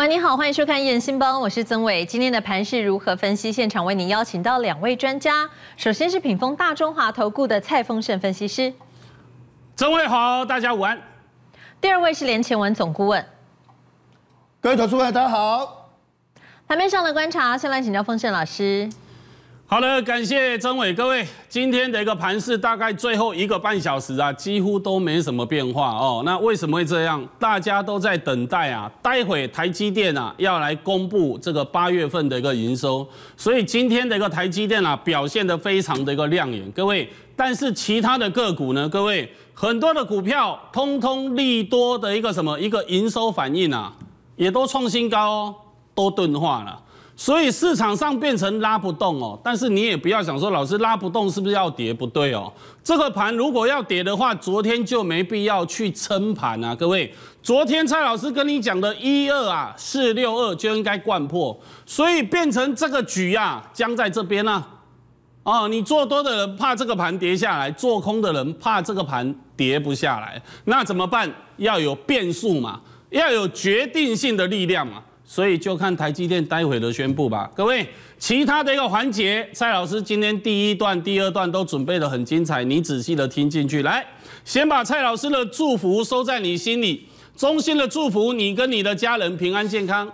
喂，你好，欢迎收看《人新邦》，我是曾伟。今天的盘是如何分析？现场为您邀请到两位专家，首先是品峰大中华投顾的蔡丰盛分析师，曾伟好，大家午安。第二位是连前文总顾问，各位投资大家好。盘面上的观察，先来请教丰盛老师。好了，感谢曾伟各位。今天的一个盘市，大概最后一个半小时啊，几乎都没什么变化哦。那为什么会这样？大家都在等待啊。待会台积电啊要来公布这个八月份的一个营收，所以今天的一个台积电啊表现的非常的一个亮眼，各位。但是其他的个股呢，各位很多的股票通通利多的一个什么一个营收反应啊，也都创新高哦，都钝化了。所以市场上变成拉不动哦，但是你也不要想说老师拉不动是不是要跌？不对哦，这个盘如果要跌的话，昨天就没必要去撑盘啊，各位。昨天蔡老师跟你讲的一二啊四六二就应该灌破，所以变成这个局啊，僵在这边呢。哦，你做多的人怕这个盘跌下来，做空的人怕这个盘跌不下来，那怎么办？要有变数嘛，要有决定性的力量嘛。所以就看台积电待会的宣布吧，各位，其他的一个环节，蔡老师今天第一段、第二段都准备的很精彩，你仔细的听进去，来，先把蔡老师的祝福收在你心里，衷心的祝福你跟你的家人平安健康。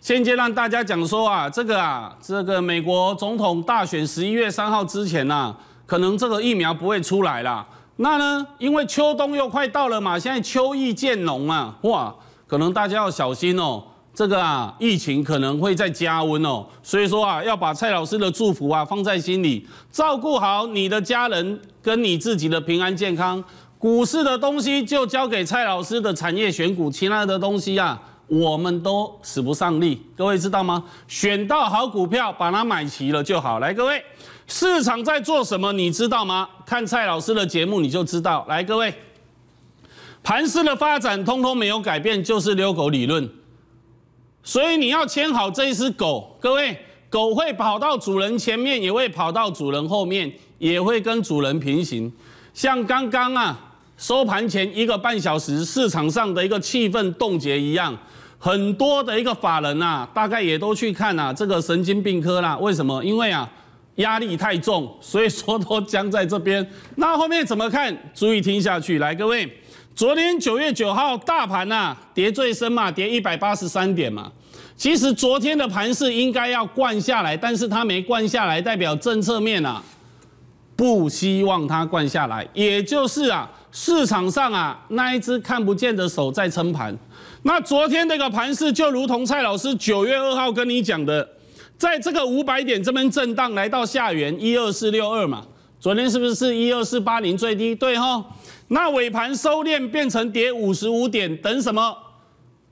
现在让大家讲说啊，这个啊，这个美国总统大选十一月三号之前啊，可能这个疫苗不会出来了，那呢，因为秋冬又快到了嘛，现在秋意渐浓啊，哇，可能大家要小心哦。这个啊，疫情可能会在加温哦，所以说啊，要把蔡老师的祝福啊放在心里，照顾好你的家人跟你自己的平安健康。股市的东西就交给蔡老师的产业选股，其他的东西啊，我们都使不上力。各位知道吗？选到好股票，把它买齐了就好。来，各位，市场在做什么，你知道吗？看蔡老师的节目你就知道。来，各位，盘市的发展通通没有改变，就是遛狗理论。所以你要牵好这一只狗，各位，狗会跑到主人前面，也会跑到主人后面，也会跟主人平行。像刚刚啊，收盘前一个半小时市场上的一个气氛冻结一样，很多的一个法人啊，大概也都去看啊这个神经病科啦。为什么？因为啊压力太重，所以说都僵在这边。那后面怎么看？注意听下去，来，各位。昨天九月九号，大盘呐跌最深嘛，跌一百八十三点嘛。其实昨天的盘势应该要灌下来，但是它没灌下来，代表政策面啊不希望它灌下来。也就是啊，市场上啊那一只看不见的手在撑盘。那昨天那个盘势就如同蔡老师九月二号跟你讲的，在这个五百点这边震荡来到下缘一二四六二嘛，昨天是不是一二四八零最低？对吼。那尾盘收敛变成跌五十五点，等什么？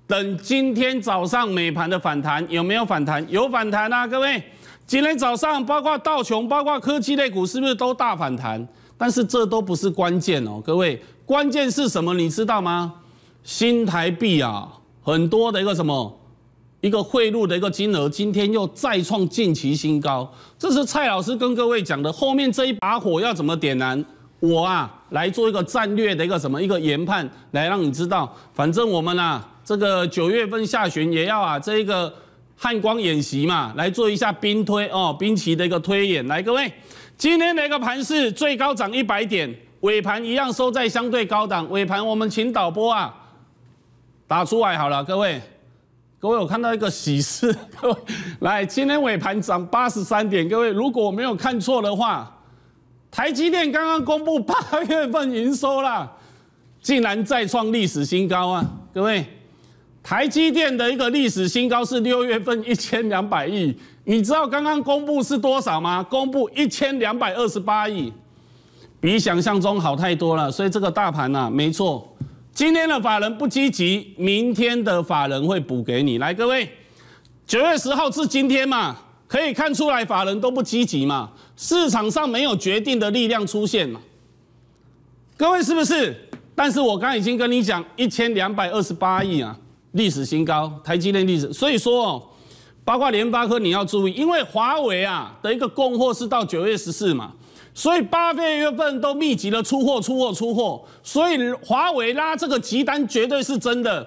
等今天早上美盘的反弹有没有反弹？有反弹啊，各位！今天早上包括道琼、包括科技类股，是不是都大反弹？但是这都不是关键哦，各位，关键是什么？你知道吗？新台币啊，很多的一个什么一个汇入的一个金额，今天又再创近期新高。这是蔡老师跟各位讲的，后面这一把火要怎么点燃？我啊来做一个战略的一个什么一个研判，来让你知道，反正我们啊这个九月份下旬也要啊这一个汉光演习嘛，来做一下兵推哦，兵棋的一个推演。来，各位，今天一个盘是最高涨一百点？尾盘一样收在相对高档。尾盘我们请导播啊打出来好了，各位，各位我看到一个喜事，来，今天尾盘涨八十三点，各位如果我没有看错的话。台积电刚刚公布八月份营收啦，竟然再创历史新高啊！各位，台积电的一个历史新高是六月份一千两百亿，你知道刚刚公布是多少吗？公布一千两百二十八亿，比想象中好太多了。所以这个大盘呐，没错，今天的法人不积极，明天的法人会补给你。来，各位，九月十号至今天嘛，可以看出来法人都不积极嘛。市场上没有决定的力量出现了，各位是不是？但是我刚刚已经跟你讲，一千两百二十八亿啊，历史新高，台积电历史。所以说哦，包括联发科你要注意，因为华为啊的一个供货是到九月十四嘛，所以八月月份都密集的出货出货出货，所以华为拉这个急单绝对是真的。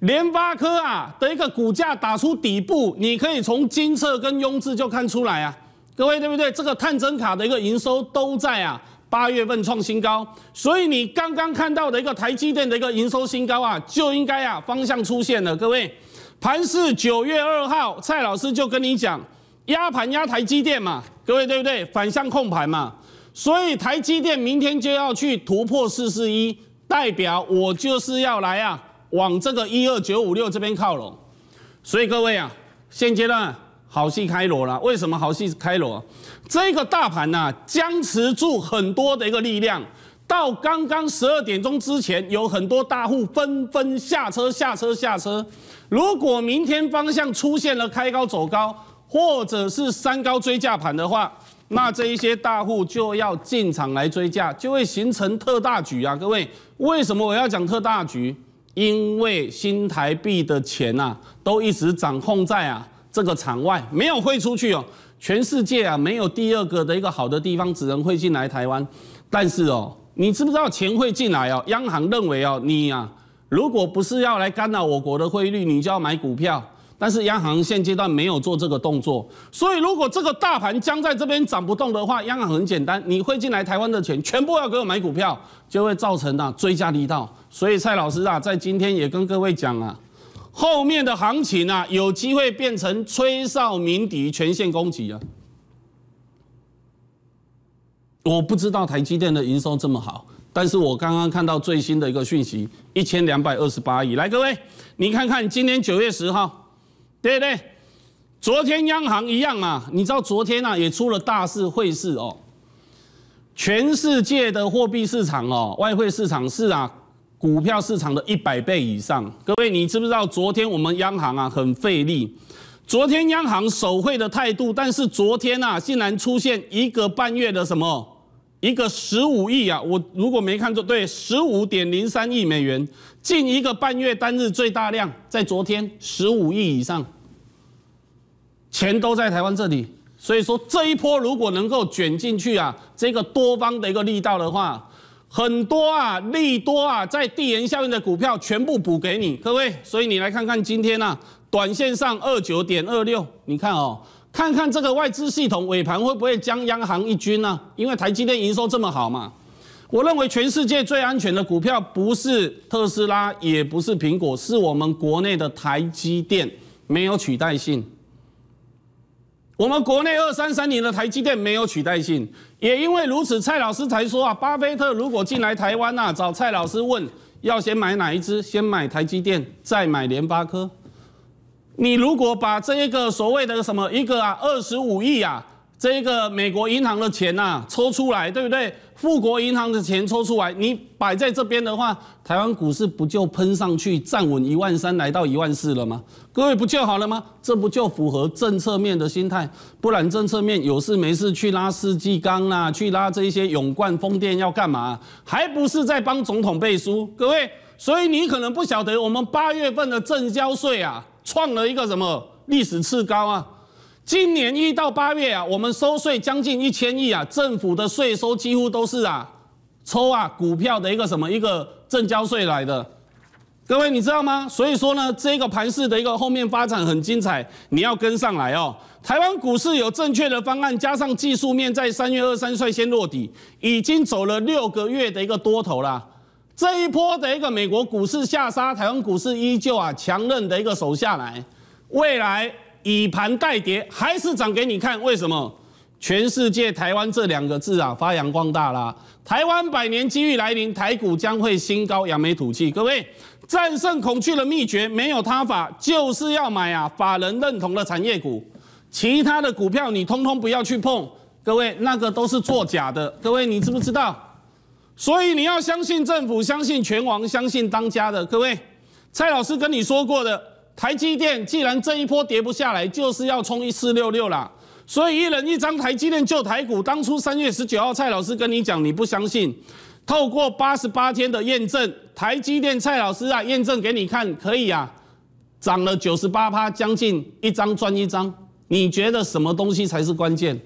联发科啊的一个股价打出底部，你可以从金策跟庸字就看出来啊。各位对不对？这个探针卡的一个营收都在啊，八月份创新高，所以你刚刚看到的一个台积电的一个营收新高啊，就应该啊方向出现了。各位，盘是九月二号，蔡老师就跟你讲，压盘压台积电嘛，各位对不对？反向控盘嘛，所以台积电明天就要去突破四四一，代表我就是要来啊，往这个一二九五六这边靠拢，所以各位啊，现阶段。好戏开锣了，为什么好戏开锣？这个大盘呐，僵持住很多的一个力量，到刚刚十二点钟之前，有很多大户纷纷下车、下车、下车。如果明天方向出现了开高走高，或者是三高追价盘的话，那这一些大户就要进场来追价，就会形成特大局啊！各位，为什么我要讲特大局？因为新台币的钱呐，都一直掌控在啊。这个场外没有汇出去哦，全世界啊没有第二个的一个好的地方，只能汇进来台湾。但是哦，你知不知道钱会进来哦？央行认为哦，你啊，如果不是要来干扰我国的汇率，你就要买股票。但是央行现阶段没有做这个动作，所以如果这个大盘将在这边涨不动的话，央行很简单，你汇进来台湾的钱全部要给我买股票，就会造成啊追加力道。所以蔡老师啊，在今天也跟各位讲啊。后面的行情啊，有机会变成吹哨鸣笛、全线攻击啊！我不知道台积电的营收这么好，但是我刚刚看到最新的一个讯息，一千两百二十八亿。来，各位，你看看今年九月十号，对不对？昨天央行一样嘛，你知道昨天啊、也出了大事会事哦，全世界的货币市场哦，外汇市场是啊。股票市场的一百倍以上，各位，你知不知道昨天我们央行啊很费力？昨天央行手绘的态度，但是昨天啊竟然出现一个半月的什么一个十五亿啊，我如果没看错，对，十五点零三亿美元，近一个半月单日最大量在昨天十五亿以上，钱都在台湾这里，所以说这一波如果能够卷进去啊，这个多方的一个力道的话。很多啊，利多啊，在地缘效应的股票全部补给你，各位。所以你来看看今天呢，短线上二九点二六，你看哦，看看这个外资系统尾盘会不会将央行一军呢？因为台积电营收这么好嘛，我认为全世界最安全的股票不是特斯拉，也不是苹果，是我们国内的台积电，没有取代性。我们国内二三三年的台积电没有取代性，也因为如此，蔡老师才说啊，巴菲特如果进来台湾呐，找蔡老师问，要先买哪一支？先买台积电，再买联发科。你如果把这一个所谓的什么一个啊二十五亿啊。这个美国银行的钱呐，抽出来，对不对？富国银行的钱抽出来，你摆在这边的话，台湾股市不就喷上去，站稳一万三，来到一万四了吗？各位不就好了吗？这不就符合政策面的心态？不然政策面有事没事去拉世纪钢啊，去拉这些永冠风电要干嘛？还不是在帮总统背书？各位，所以你可能不晓得，我们八月份的正交税啊，创了一个什么历史次高啊。今年一到八月啊，我们收税将近一千亿啊，政府的税收几乎都是啊，抽啊股票的一个什么一个正交税来的。各位你知道吗？所以说呢，这个盘市的一个后面发展很精彩，你要跟上来哦。台湾股市有正确的方案，加上技术面在三月二三率先落底，已经走了六个月的一个多头啦。这一波的一个美国股市下杀，台湾股市依旧啊强韧的一个守下来，未来。以盘代跌，还是涨给你看？为什么全世界“台湾”这两个字啊发扬光大啦。台湾百年机遇来临，台股将会新高，扬眉吐气。各位，战胜恐惧的秘诀没有他法，就是要买啊！法人认同的产业股，其他的股票你通通不要去碰。各位，那个都是作假的。各位，你知不知道？所以你要相信政府，相信拳王，相信当家的。各位，蔡老师跟你说过的。台积电既然这一波跌不下来，就是要冲一四六六啦。所以一人一张台积电救台股。当初三月十九号蔡老师跟你讲，你不相信。透过八十八天的验证，台积电蔡老师啊，验证给你看，可以啊，涨了九十八趴，将近一张赚一张。你觉得什么东西才是关键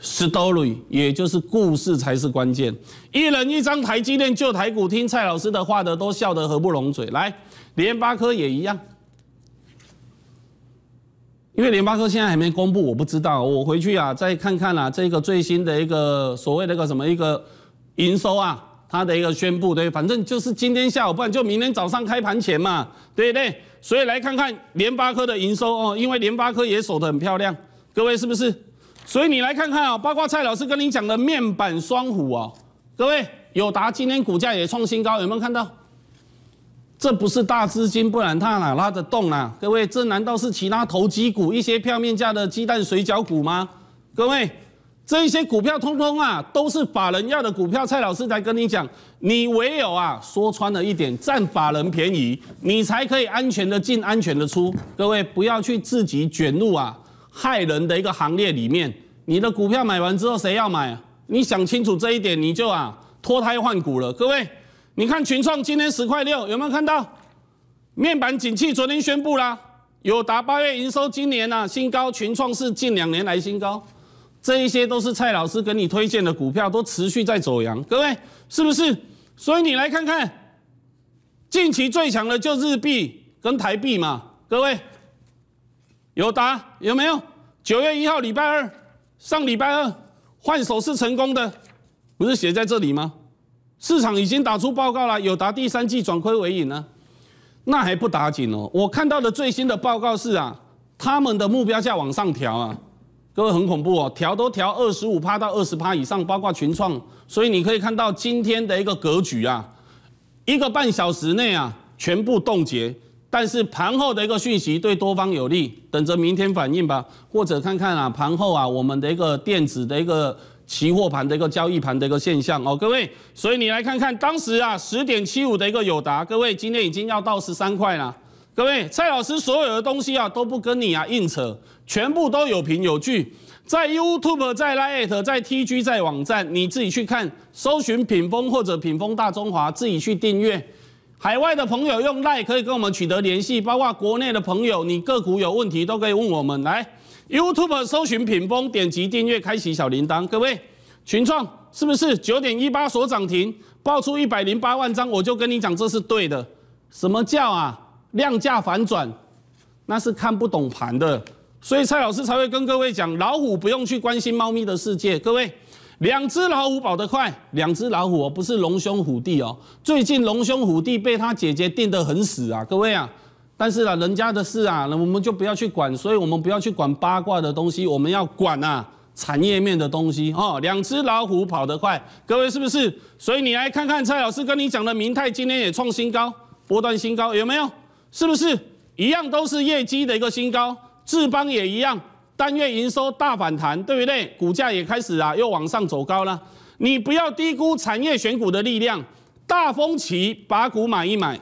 ？Story，也就是故事才是关键。一人一张台积电救台股，听蔡老师的话的都笑得合不拢嘴。来，联发科也一样。因为联发科现在还没公布，我不知道，我回去啊再看看啦，这个最新的一个所谓那个什么一个营收啊，它的一个宣布对，反正就是今天下午，不然就明天早上开盘前嘛，对不对？所以来看看联发科的营收哦，因为联发科也守得很漂亮，各位是不是？所以你来看看啊，包括蔡老师跟你讲的面板双虎啊，各位友达今天股价也创新高，有没有看到？这不是大资金，不然它哪拉得动啊？各位，这难道是其他投机股、一些票面价的鸡蛋水饺股吗？各位，这些股票通通啊，都是法人要的股票。蔡老师才跟你讲，你唯有啊，说穿了一点，占法人便宜，你才可以安全的进、安全的出。各位，不要去自己卷入啊害人的一个行列里面。你的股票买完之后，谁要买？你想清楚这一点，你就啊脱胎换骨了。各位。你看群创今天十块六有没有看到？面板景气昨天宣布啦，友达八月营收今年啊新高，群创是近两年来新高，这一些都是蔡老师给你推荐的股票，都持续在走阳，各位是不是？所以你来看看，近期最强的就日币跟台币嘛，各位友达有没有？九月一号礼拜二，上礼拜二换手是成功的，不是写在这里吗？市场已经打出报告了，有达第三季转亏为盈呢，那还不打紧哦。我看到的最新的报告是啊，他们的目标价往上调啊，各位很恐怖哦，调都调二十五趴到二十趴以上，包括群创。所以你可以看到今天的一个格局啊，一个半小时内啊全部冻结，但是盘后的一个讯息对多方有利，等着明天反应吧，或者看看啊盘后啊我们的一个电子的一个。期货盘的一个交易盘的一个现象哦，各位，所以你来看看当时啊，十点七五的一个友达，各位今天已经要到十三块了。各位，蔡老师所有的东西啊都不跟你啊硬扯，全部都有凭有据，在 YouTube、在 Line、在 TG、在网站，你自己去看，搜寻品峰或者品峰大中华，自己去订阅。海外的朋友用 Line 可以跟我们取得联系，包括国内的朋友，你个股有问题都可以问我们来。YouTube 搜寻品峰，点击订阅，开启小铃铛。各位，群创是不是九点一八所涨停，爆出一百零八万张？我就跟你讲，这是对的。什么叫啊？量价反转，那是看不懂盘的。所以蔡老师才会跟各位讲，老虎不用去关心猫咪的世界。各位，两只老虎跑得快，两只老虎哦，不是龙兄虎弟哦。最近龙兄虎弟被他姐姐盯得很死啊，各位啊。但是啦，人家的事啊，那我们就不要去管，所以我们不要去管八卦的东西，我们要管啊产业面的东西哦。两只老虎跑得快，各位是不是？所以你来看看蔡老师跟你讲的明泰今天也创新高，波段新高有没有？是不是一样都是业绩的一个新高？智邦也一样，单月营收大反弹，对不对？股价也开始啊又往上走高了。你不要低估产业选股的力量，大风起把股买一买。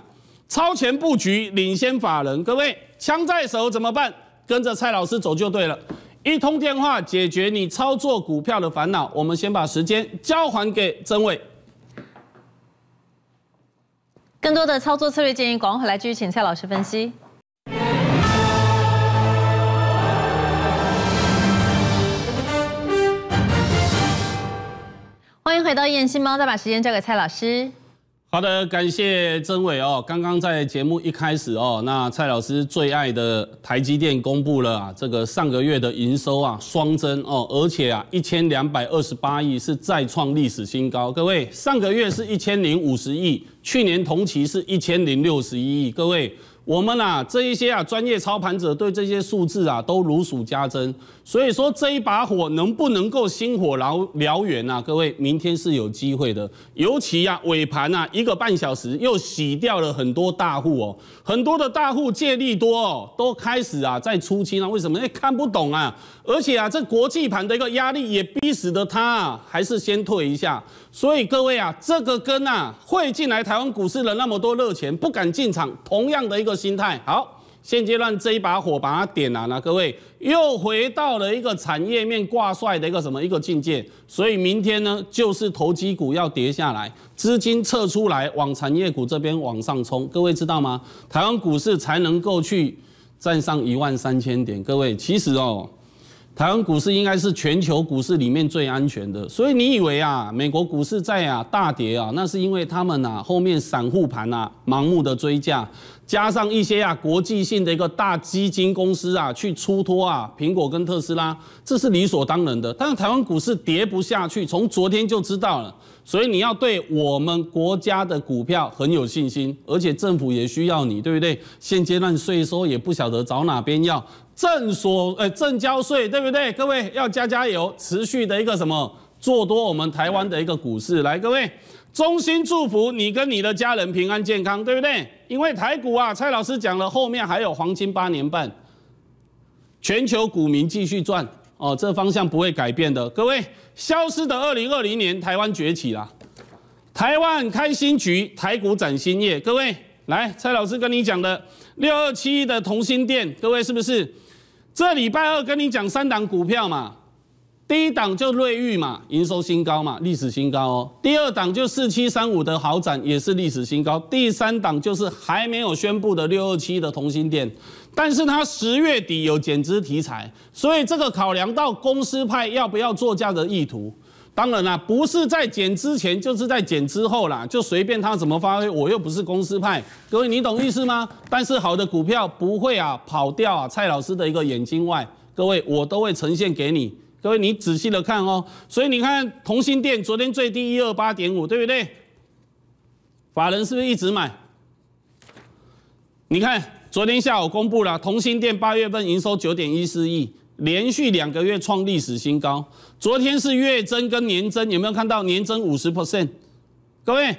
超前布局，领先法人。各位，枪在手怎么办？跟着蔡老师走就对了。一通电话解决你操作股票的烦恼。我们先把时间交还给曾伟。更多的操作策略建议，广快回来继续请蔡老师分析。欢迎回到燕新猫，再把时间交给蔡老师。好的，感谢曾伟哦。刚刚在节目一开始哦，那蔡老师最爱的台积电公布了啊，这个上个月的营收啊双增哦，而且啊一千两百二十八亿是再创历史新高。各位，上个月是一千零五十亿，去年同期是一千零六十一亿，各位。我们呐，这一些啊，专业操盘者对这些数字啊，都如数家珍。所以说，这一把火能不能够星火燎燎原呐？各位，明天是有机会的。尤其啊尾盘啊一个半小时又洗掉了很多大户哦，很多的大户借力多哦，都开始啊在出清啊，为什么？因为看不懂啊。而且啊，这国际盘的一个压力也逼使得他啊、还是先退一下。所以各位啊，这个跟啊汇进来台湾股市的那么多热钱不敢进场同样的一个心态。好，现阶段这一把火把它点燃了，各位又回到了一个产业面挂帅的一个什么一个境界。所以明天呢，就是投机股要跌下来，资金撤出来往产业股这边往上冲。各位知道吗？台湾股市才能够去站上一万三千点。各位，其实哦。台湾股市应该是全球股市里面最安全的，所以你以为啊，美国股市在啊大跌啊，那是因为他们啊后面散户盘啊盲目的追价，加上一些啊国际性的一个大基金公司啊去出脱啊苹果跟特斯拉，这是理所当然的。但是台湾股市跌不下去，从昨天就知道了。所以你要对我们国家的股票很有信心，而且政府也需要你，对不对？现阶段税收也不晓得找哪边要。正所，呃正交税，对不对？各位要加加油，持续的一个什么做多我们台湾的一个股市。来，各位，衷心祝福你跟你的家人平安健康，对不对？因为台股啊，蔡老师讲了，后面还有黄金八年半，全球股民继续赚哦，这方向不会改变的。各位，消失的二零二零年，台湾崛起了，台湾开新局，台股展新业。各位，来，蔡老师跟你讲的六二七的同心店，各位是不是？这礼拜二跟你讲三档股票嘛，第一档就瑞昱嘛，营收新高嘛，历史新高哦。第二档就四七三五的好展也是历史新高。第三档就是还没有宣布的六二七的同心店，但是它十月底有减资题材，所以这个考量到公司派要不要做价的意图。当然啦，不是在减之前，就是在减之后啦，就随便他怎么发挥，我又不是公司派。各位，你懂意思吗？但是好的股票不会啊跑掉啊，蔡老师的一个眼睛外，各位我都会呈现给你。各位你仔细的看哦。所以你看，同心店昨天最低一二八点五，对不对？法人是不是一直买？你看昨天下午公布了，同心店八月份营收九点一四亿。连续两个月创历史新高，昨天是月增跟年增，有没有看到年增五十 percent？各位，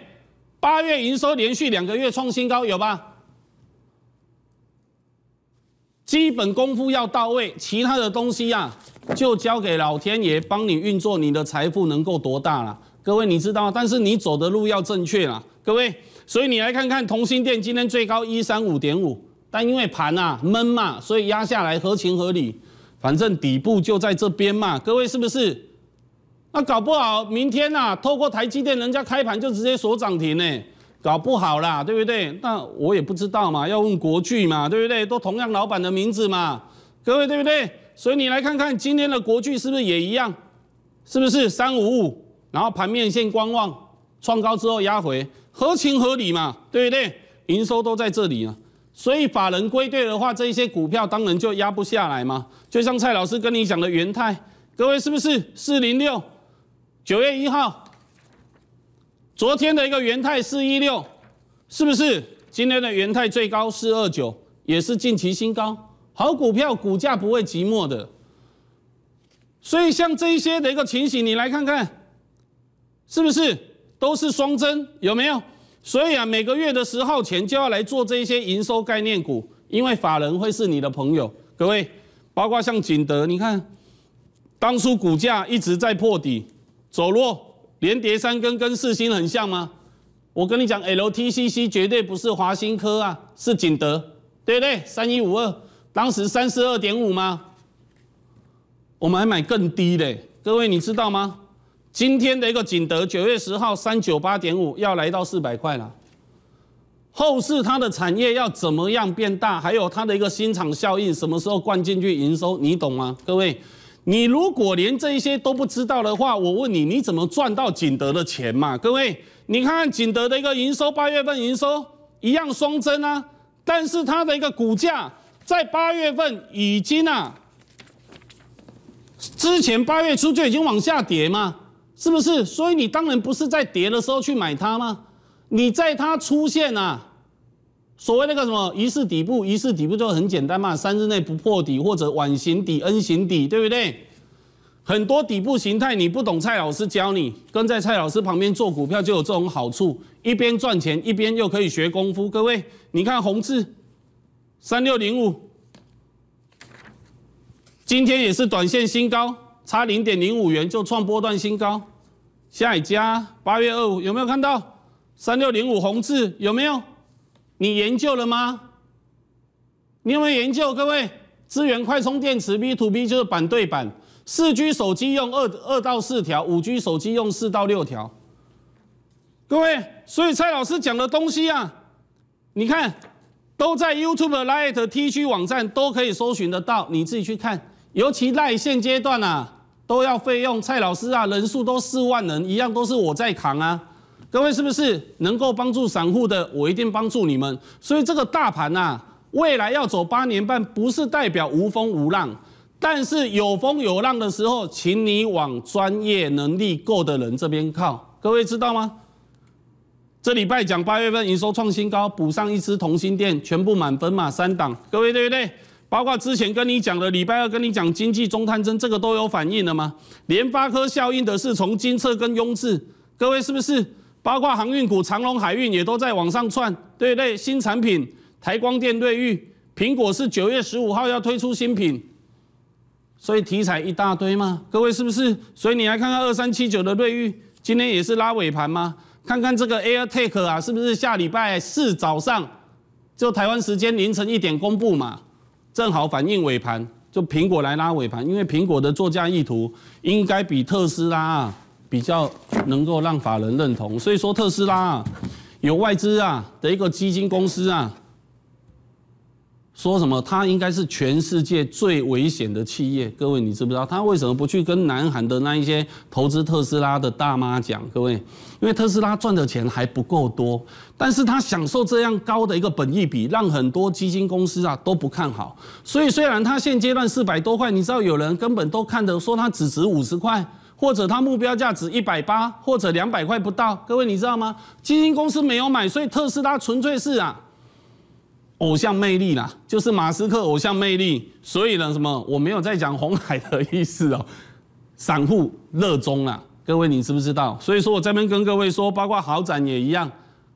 八月营收连续两个月创新高，有吧？基本功夫要到位，其他的东西啊，就交给老天爷帮你运作，你的财富能够多大了？各位，你知道，但是你走的路要正确啦，各位。所以你来看看同心店今天最高一三五点五，但因为盘啊闷嘛，所以压下来合情合理。反正底部就在这边嘛，各位是不是？那搞不好明天啊，透过台积电人家开盘就直接锁涨停呢，搞不好啦，对不对？那我也不知道嘛，要问国巨嘛，对不对？都同样老板的名字嘛，各位对不对？所以你来看看今天的国巨是不是也一样？是不是三五五？然后盘面线观望，创高之后压回，合情合理嘛，对不对？营收都在这里啊。所以法人归队的话，这一些股票当然就压不下来嘛。就像蔡老师跟你讲的元泰，各位是不是四零六？九月一号，昨天的一个元泰四一六，是不是？今天的元泰最高四二九，也是近期新高。好股票股价不会寂寞的。所以像这一些的一个情形，你来看看，是不是都是双针有没有？所以啊，每个月的十号前就要来做这些营收概念股，因为法人会是你的朋友。各位，包括像景德，你看当初股价一直在破底走弱，连跌三根跟四星很像吗？我跟你讲，LTCC 绝对不是华新科啊，是景德，对不对？三一五二，当时三十二点五吗？我们还买更低嘞，各位你知道吗？今天的一个景德，九月十号三九八点五，要来到四百块了。后市它的产业要怎么样变大？还有它的一个新厂效应，什么时候灌进去营收？你懂吗，各位？你如果连这一些都不知道的话，我问你，你怎么赚到景德的钱嘛？各位，你看看景德的一个营收，八月份营收一样双增啊，但是它的一个股价在八月份已经啊，之前八月初就已经往下跌嘛。是不是？所以你当然不是在跌的时候去买它吗？你在它出现啊，所谓那个什么疑似底部，疑似底部就很简单嘛，三日内不破底或者碗形底、N 形底，对不对？很多底部形态你不懂，蔡老师教你，跟在蔡老师旁边做股票就有这种好处，一边赚钱一边又可以学功夫。各位，你看红字三六零五，今天也是短线新高，差零点零五元就创波段新高。下一家，八月二五有没有看到三六零五红字？有没有？你研究了吗？你有没有研究？各位，资源快充电池 B to B 就是板对板，四 G 手机用二二到四条，五 G 手机用四到六条。各位，所以蔡老师讲的东西啊，你看都在 YouTube Light T G 网站都可以搜寻得到，你自己去看。尤其在现阶段啊。都要费用，蔡老师啊，人数都四万人，一样都是我在扛啊。各位是不是能够帮助散户的，我一定帮助你们。所以这个大盘啊，未来要走八年半，不是代表无风无浪，但是有风有浪的时候，请你往专业能力够的人这边靠。各位知道吗？这礼拜讲八月份营收创新高，补上一支同心店，全部满分嘛，三档，各位对不对？包括之前跟你讲的，礼拜二跟你讲经济中探针，这个都有反应了吗？联发科效应的是从金策跟雍智，各位是不是？包括航运股长隆海运也都在往上窜，对不对？新产品台光电瑞玉，苹果是九月十五号要推出新品，所以题材一大堆吗？各位是不是？所以你来看看二三七九的瑞玉，今天也是拉尾盘吗？看看这个 Air Take 啊，是不是下礼拜四早上就台湾时间凌晨一点公布嘛？正好反映尾盘，就苹果来拉尾盘，因为苹果的作价意图应该比特斯拉比较能够让法人认同，所以说特斯拉有外资啊的一个基金公司啊。说什么？他应该是全世界最危险的企业。各位，你知不知道他为什么不去跟南韩的那一些投资特斯拉的大妈讲？各位，因为特斯拉赚的钱还不够多，但是他享受这样高的一个本益比，让很多基金公司啊都不看好。所以虽然他现阶段四百多块，你知道有人根本都看的说它只值五十块，或者它目标价值一百八或者两百块不到。各位你知道吗？基金公司没有买，所以特斯拉纯粹是啊。偶像魅力啦，就是马斯克偶像魅力，所以呢，什么我没有在讲红海的意思哦，散户热衷啦，各位你知不知道？所以说我这边跟各位说，包括豪宅也一样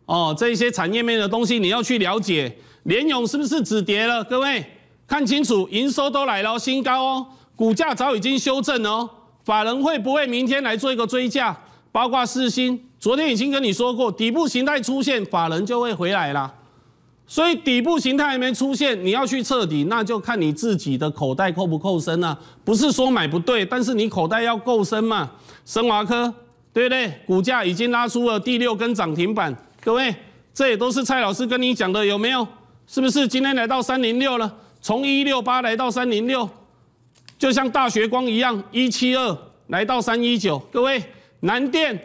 哦，这一些产业面的东西你要去了解。联勇是不是止跌了？各位看清楚，营收都来了新高哦，股价早已经修正哦，法人会不会明天来做一个追价？包括四星，昨天已经跟你说过，底部形态出现，法人就会回来了。所以底部形态还没出现，你要去彻底，那就看你自己的口袋扣不扣深了。不是说买不对，但是你口袋要够深嘛。生华科，对不对？股价已经拉出了第六根涨停板，各位，这也都是蔡老师跟你讲的，有没有？是不是今天来到三零六了？从一六八来到三零六，就像大学光一样，一七二来到三一九，各位，南电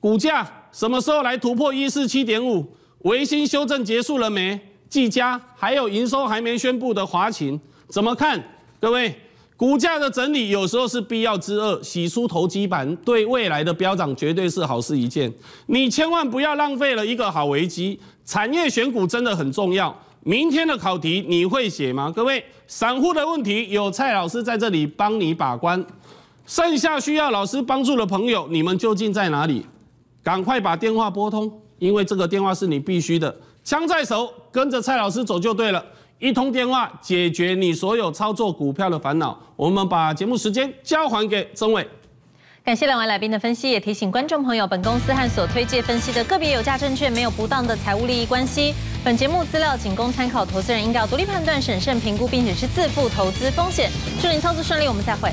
股价什么时候来突破一四七点五？维新修正结束了没？绩佳还有营收还没宣布的华勤怎么看？各位，股价的整理有时候是必要之恶，洗出投机盘，对未来的飙涨绝对是好事一件。你千万不要浪费了一个好危机，产业选股真的很重要。明天的考题你会写吗？各位，散户的问题有蔡老师在这里帮你把关，剩下需要老师帮助的朋友，你们究竟在哪里？赶快把电话拨通。因为这个电话是你必须的，枪在手，跟着蔡老师走就对了。一通电话解决你所有操作股票的烦恼。我们把节目时间交还给曾伟。感谢两位来宾的分析，也提醒观众朋友，本公司和所推介分析的个别有价证券没有不当的财务利益关系。本节目资料仅供参考，投资人应要独立判断、审慎评估，并且是自负投资风险。祝您操作顺利，我们再会。